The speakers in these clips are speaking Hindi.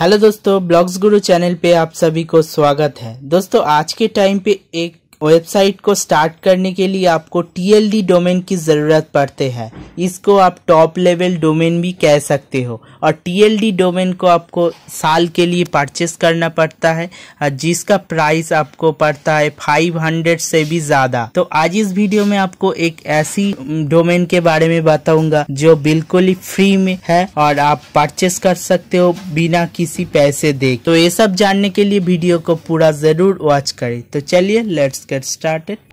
हेलो दोस्तों ब्लॉग्स गुरु चैनल पे आप सभी को स्वागत है दोस्तों आज के टाइम पे एक वेबसाइट को स्टार्ट करने के लिए आपको टी डोमेन की ज़रूरत पड़ते हैं इसको आप टॉप लेवल डोमेन भी कह सकते हो और टी डोमेन को आपको साल के लिए परचेस करना पड़ता है जिसका प्राइस आपको पड़ता है 500 से भी ज़्यादा तो आज इस वीडियो में आपको एक ऐसी डोमेन के बारे में बताऊंगा जो बिल्कुल ही फ्री में है और आप परचेस कर सकते हो बिना किसी पैसे दे तो ये सब जानने के लिए वीडियो को पूरा ज़रूर वॉच करें तो चलिए लेट्स get started.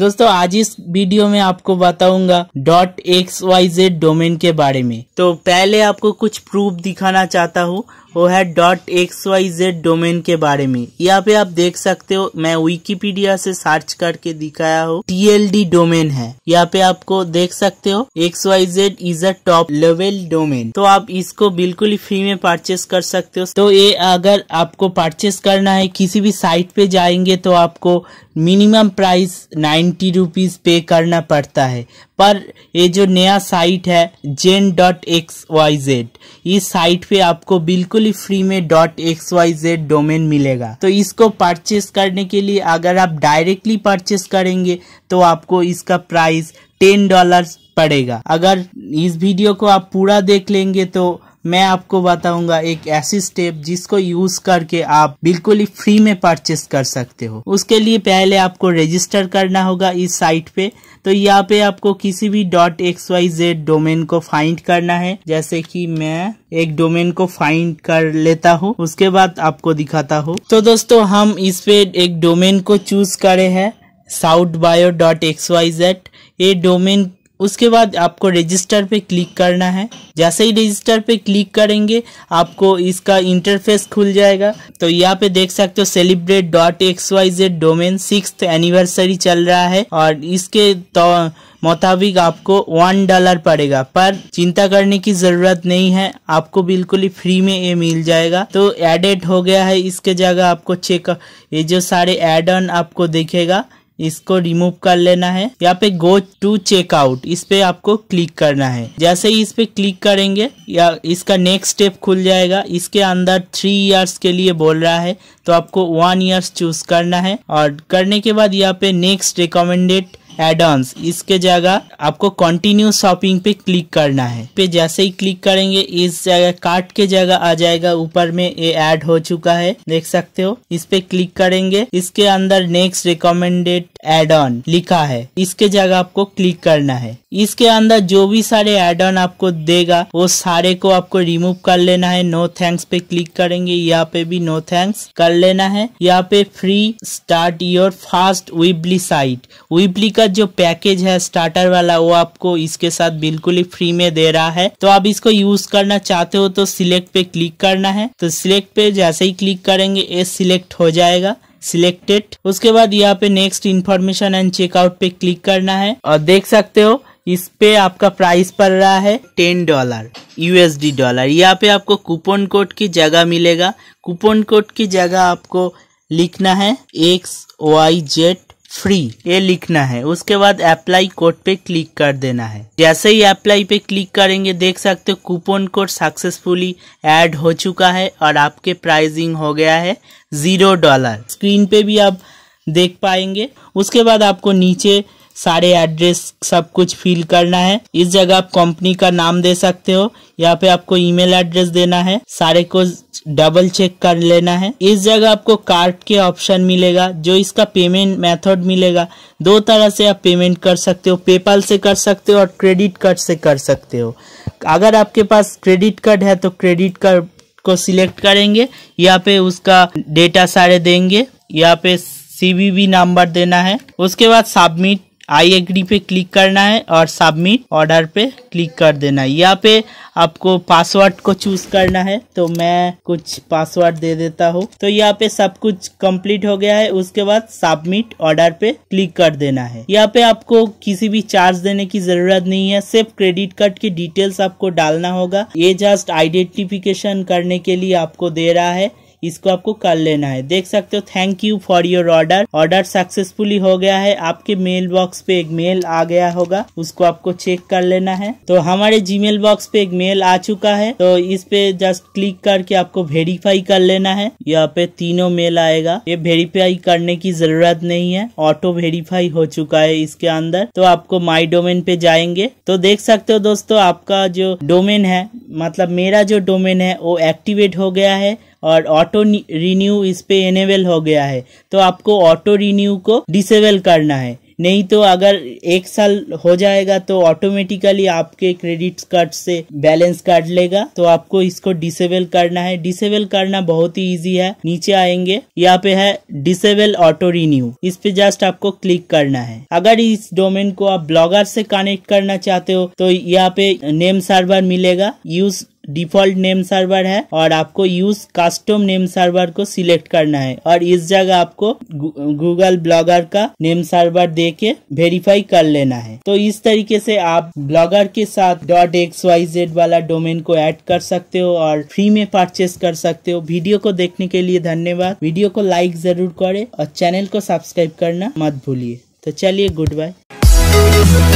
दोस्तों आज इस वीडियो में आपको बताऊंगा dot X Y Z domain के बारे में तो पहले आपको कुछ प्रूफ दिखाना चाहता हूँ वो है dot X Y Z domain के बारे में यहाँ पे आप देख सकते हो मैं विकीपीडिया से सर्च करके दिखाया हो टी एल डी डोमेन है यहाँ पे आपको देख सकते हो X Y Z is a top level domain तो आप इसको बिल्कुल ही फ्री में परचेस कर सकते हो तो ये अगर आपको परचेस करना है किसी भी साइट पे जाएंगे तो आपको मिनिमम प्राइस नाइन्टी रुपीज पे करना पड़ता है पर ये जो नया साइट है gen dot X Y Z इस साइट पे आपको बिल्कुल बिल्कुल फ्री में dot X Y Z domain मिलेगा तो इसको परचेस करने के लिए अगर आप डायरेक्टली परचेस करेंगे तो आपको इसका प्राइस टेन डॉलर पड़ेगा अगर इस वीडियो को आप पूरा देख लेंगे तो मैं आपको बताऊंगा एक ऐसी स्टेप जिसको यूज करके आप बिल्कुल ही फ्री में परचेस कर सकते हो उसके लिए पहले आपको रजिस्टर करना होगा इस साइट पे तो यहाँ पे आपको किसी भी dot X Y Z domain को फाइंड करना है जैसे कि मैं एक डोमेन को फाइंड कर लेता हूँ उसके बाद आपको दिखाता हूँ तो दोस्तों हम इस पे एक डोमेन को चूज करे है south bio dot X Y Z ये डोमेन उसके बाद आपको रजिस्टर पे क्लिक करना है जैसे ही रजिस्टर पे क्लिक करेंगे आपको इसका इंटरफेस खुल जाएगा तो यहाँ पे देख सकते हो celebrate dot X Y Z domain six anniversary चल रहा है और इसके तो मुताबिक आपको वन डॉलर पड़ेगा पर चिंता करने की जरूरत नहीं है आपको बिल्कुल ही फ्री में ये मिल जाएगा तो एडेड हो गया है इसके जगह आपको चेक ये जो सारे एड ऑन आपको दिखेगा इसको रिमूव कर लेना है यहाँ पे गो टू चेकआउट इस पे आपको क्लिक करना है जैसे ही इस पे क्लिक करेंगे या इसका नेक्स्ट स्टेप खुल जाएगा इसके अंदर थ्री इयर्स के लिए बोल रहा है तो आपको वन इयर्स चूज करना है और करने के बाद यहाँ पे नेक्स्ट रिकमेंडेड एडॉन्स इसके जगह आपको कंटिन्यू शॉपिंग पे क्लिक करना है पे जैसे ही क्लिक करेंगे इस जगह कार्ट के जगह आ जाएगा ऊपर में ये ऐड हो चुका है देख सकते हो इस पे क्लिक करेंगे इसके अंदर नेक्स्ट रिकमेंडेड एड ऑन लिखा है इसके जगह आपको क्लिक करना है इसके अंदर जो भी सारे एड ऑन आपको देगा वो सारे को आपको रिमूव कर लेना है नो थैंक्स पे क्लिक करेंगे यहाँ पे भी नो थैंक्स कर लेना है यहाँ पे free start your fast Weebly site Weebly का जो पैकेज है स्टार्टर वाला वो आपको इसके साथ बिल्कुल ही फ्री में दे रहा है तो आप इसको यूज करना चाहते हो तो सिलेक्ट पे क्लिक करना है तो सिलेक्ट पे जैसे ही क्लिक करेंगे ये सिलेक्ट हो जाएगा सिलेक्टेड उसके बाद यहाँ पे नेक्स्ट इन्फॉर्मेशन एंड चेकआउट पे क्लिक करना है और देख सकते हो इस पे आपका प्राइस पड़ रहा है टेन डॉलर यूएसडी डॉलर यहाँ पे आपको कूपन कोड की जगह मिलेगा कूपन कोड की जगह आपको लिखना है एक्स वाई जेड फ्री ये लिखना है उसके बाद अप्लाई कोड पे क्लिक कर देना है जैसे ही अप्लाई पे क्लिक करेंगे देख सकते हो कूपन कोड सक्सेसफुली ऐड हो चुका है और आपके प्राइसिंग हो गया है जीरो डॉलर स्क्रीन पे भी आप देख पाएंगे उसके बाद आपको नीचे सारे एड्रेस सब कुछ फिल करना है इस जगह आप कंपनी का नाम दे सकते हो यहाँ पे आपको ईमेल एड्रेस देना है सारे को डबल चेक कर लेना है इस जगह आपको कार्ड के ऑप्शन मिलेगा जो इसका पेमेंट मेथड मिलेगा दो तरह से आप पेमेंट कर सकते हो पेपाल से कर सकते हो और क्रेडिट कार्ड से कर सकते हो अगर आपके पास क्रेडिट कार्ड है तो क्रेडिट कार्ड को सिलेक्ट करेंगे या पे उसका डेटा सारे देंगे यहाँ पे सी नंबर देना है उसके बाद सबमिट आई एग्री पे क्लिक करना है और सबमिट ऑर्डर पे क्लिक कर देना है यहाँ पे आपको पासवर्ड को चूज करना है तो मैं कुछ पासवर्ड दे देता हूँ तो यहाँ पे सब कुछ कंप्लीट हो गया है उसके बाद सबमिट ऑर्डर पे क्लिक कर देना है यहाँ पे आपको किसी भी चार्ज देने की जरूरत नहीं है सिर्फ क्रेडिट कार्ड की डिटेल्स आपको डालना होगा ये जस्ट आइडेंटिफिकेशन करने के लिए आपको दे रहा है इसको आपको कर लेना है देख सकते हो thank you for your order order successfully हो गया है आपके मेल बॉक्स पे एक मेल आ गया होगा उसको आपको चेक कर लेना है तो हमारे जीमेल बॉक्स पे एक मेल आ चुका है तो इस पे जस्ट क्लिक करके आपको वेरीफाई कर लेना है यहाँ पे तीनों मेल आएगा ये वेरीफाई करने की जरूरत नहीं है ऑटो वेरीफाई हो चुका है इसके अंदर तो आपको माई डोमेन पे जाएंगे तो देख सकते हो दोस्तों आपका जो डोमेन है मतलब मेरा जो डोमेन है वो एक्टिवेट हो गया है और ऑटो रिन्यू इस पे इनेबल हो गया है तो आपको ऑटो रिन्यू को डिसेबल करना है नहीं तो अगर एक साल हो जाएगा तो ऑटोमेटिकली आपके क्रेडिट कार्ड से बैलेंस काट लेगा तो आपको इसको डिसेबल करना है डिसेबल करना बहुत ही इजी है नीचे आएंगे यहाँ पे है डिसेबल ऑटो रिन्यू इस पे जस्ट आपको क्लिक करना है अगर इस डोमेन को आप ब्लॉगर से कनेक्ट करना चाहते हो तो यहाँ पे नेम सर्वर मिलेगा यूज डिफॉल्ट नेम सर्वर है और आपको यूज कस्टम नेम सर्वर को सिलेक्ट करना है और इस जगह आपको गूगल ब्लॉगर का नेम सर्वर दे के वेरीफाई कर लेना है तो इस तरीके से आप ब्लॉगर के साथ डॉट एक्स वाई जेड वाला डोमेन को ऐड कर सकते हो और फ्री में परचेस कर सकते हो वीडियो को देखने के लिए धन्यवाद वीडियो को लाइक जरूर करे और चैनल को सब्सक्राइब करना मत भूलिए तो चलिए गुड बाय